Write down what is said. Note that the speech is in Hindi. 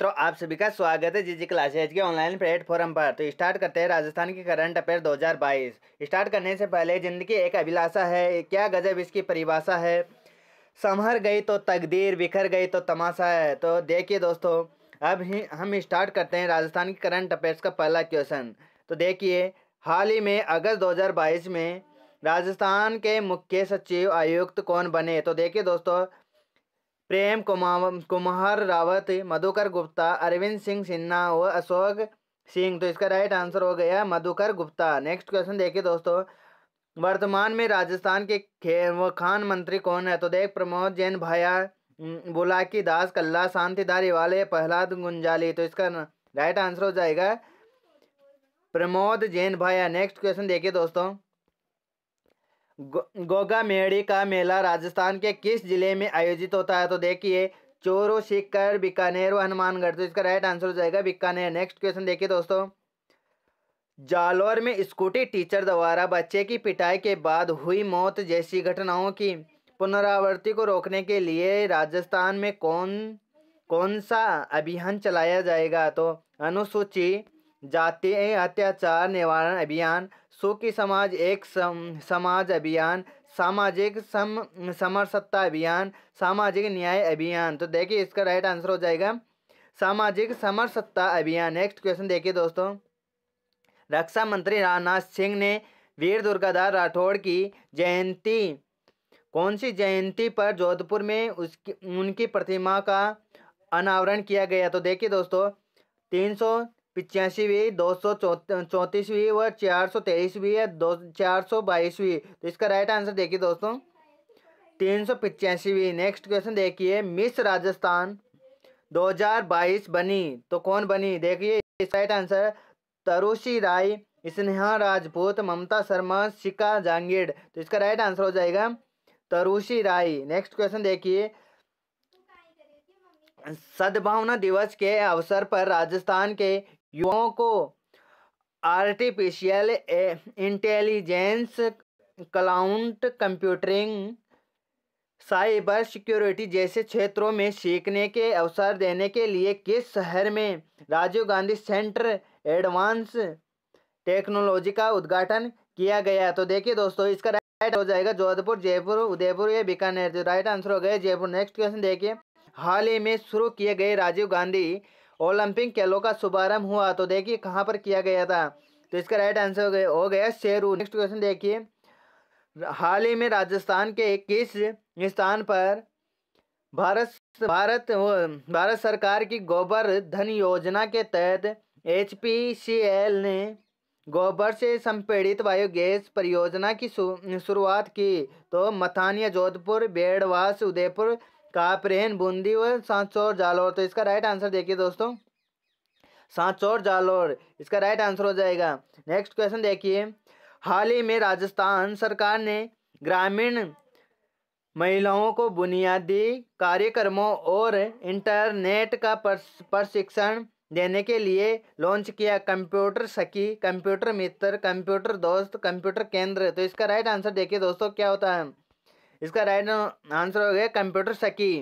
तो आप सभी का स्वागत है जीजी क्लासेज के ऑनलाइन प्लेटफॉर्म पर तो स्टार्ट करते हैं राजस्थान की करंट अफेयर 2022 स्टार्ट करने से पहले ज़िंदगी एक अभिलाषा है क्या गजब इसकी परिभाषा है संभर गई तो तकदीर बिखर गई तो तमाशा है तो देखिए दोस्तों अब ही हम स्टार्ट करते हैं राजस्थान की करंट अफेयर्स का पहला क्वेश्चन तो देखिए हाल ही में अगस्त दो में राजस्थान के मुख्य सचिव आयुक्त कौन बने तो देखिए दोस्तों प्रेम कुमार रावत मधुकर गुप्ता अरविंद सिंह सिन्हा व अशोक सिंह तो इसका राइट आंसर हो गया मधुकर गुप्ता नेक्स्ट क्वेश्चन देखिए दोस्तों वर्तमान में राजस्थान के खे व खान मंत्री कौन है तो देख प्रमोद जैन भाया बुलाकी दास कल्ला शांति वाले प्रहलाद गुंजाली तो इसका राइट आंसर हो जाएगा प्रमोद जैन भाया नेक्स्ट क्वेश्चन देखिए दोस्तों गो, गोगा मेड़ी का मेला राजस्थान के किस जिले में आयोजित होता है तो देखिए चोरू सीकर बीकानेर व हनुमानगढ़ तो इसका राइट आंसर हो जाएगा बीकानेर नेक्स्ट क्वेश्चन देखिए दोस्तों जालौर में स्कूटी टीचर द्वारा बच्चे की पिटाई के बाद हुई मौत जैसी घटनाओं की पुनरावृत्ति को रोकने के लिए राजस्थान में कौन कौन सा अभियान चलाया जाएगा तो अनुसूची जाति अत्याचार निवारण अभियान सुखी समाज एक सम, समाज अभियान सामाजिक सम समरसत्ता अभियान सामाजिक न्याय अभियान तो देखिए इसका राइट आंसर हो जाएगा सामाजिक समरसत्ता अभियान नेक्स्ट क्वेश्चन देखिए दोस्तों रक्षा मंत्री राजनाथ सिंह ने वीर दुर्गाधार राठौड़ की जयंती कौन सी जयंती पर जोधपुर में उसकी उनकी प्रतिमा का अनावरण किया गया तो देखिए दोस्तों तीन सौ पिचासीवी दो सौ चौंतीसवीं व चार सौ तेईसवीं या दो चार सौ बाईसवीं तो इसका राइट आंसर देखिए दोस्तों तीन सौ पिचासीवीं नेक्स्ट क्वेश्चन देखिए मिस राजस्थान 2022 बनी तो कौन बनी देखिए राइट आंसर तरुषी राय स्नेहा राजपूत ममता शर्मा शिका जांगीड तो इसका राइट आंसर हो जाएगा तरुषी राय नेक्स्ट क्वेश्चन देखिए सद्भावना दिवस के अवसर पर राजस्थान के युवाओं को artificial intelligence cloud computing cyber security जैसे क्षेत्रों में सीखने के अवसर देने के लिए किस शहर में Rajiv Gandhi centre advance technology का उद्घाटन किया गया तो देखिए दोस्तों इसका राइट हो जाएगा जोधपुर जयपुर उदयपुर या बीकानेर जो राइट आंसर हो गया जयपुर नेक्स्ट क्वेश्चन देखिए हाल ही में शुरू किए गए राजीव गांधी ओलंपिक खेलों का शुभारंभ हुआ तो देखिए कहाँ पर किया गया था तो इसका राइट आंसर हो गया गया शेरू नेक्स्ट क्वेश्चन देखिए हाल ही में राजस्थान के किस स्थान पर भारत भारत भारत सरकार की गोबर धन योजना के तहत एच ने गोबर से संपीड़ित बायोगैस परियोजना की शुरुआत की तो मथानिया जोधपुर बेड़वास उदयपुर कापरेन बूंदी व सांचौर जालोर तो इसका राइट आंसर देखिए दोस्तों सांचौर जालौर इसका राइट आंसर हो जाएगा नेक्स्ट क्वेश्चन देखिए हाल ही में राजस्थान सरकार ने ग्रामीण महिलाओं को बुनियादी कार्यक्रमों और इंटरनेट का प्रशिक्षण देने के लिए लॉन्च किया कंप्यूटर सखी कंप्यूटर मित्र कंप्यूटर दोस्त कंप्यूटर केंद्र तो इसका राइट आंसर देखिए दोस्तों क्या होता है इसका राइट आंसर हो गया कंप्यूटर सकी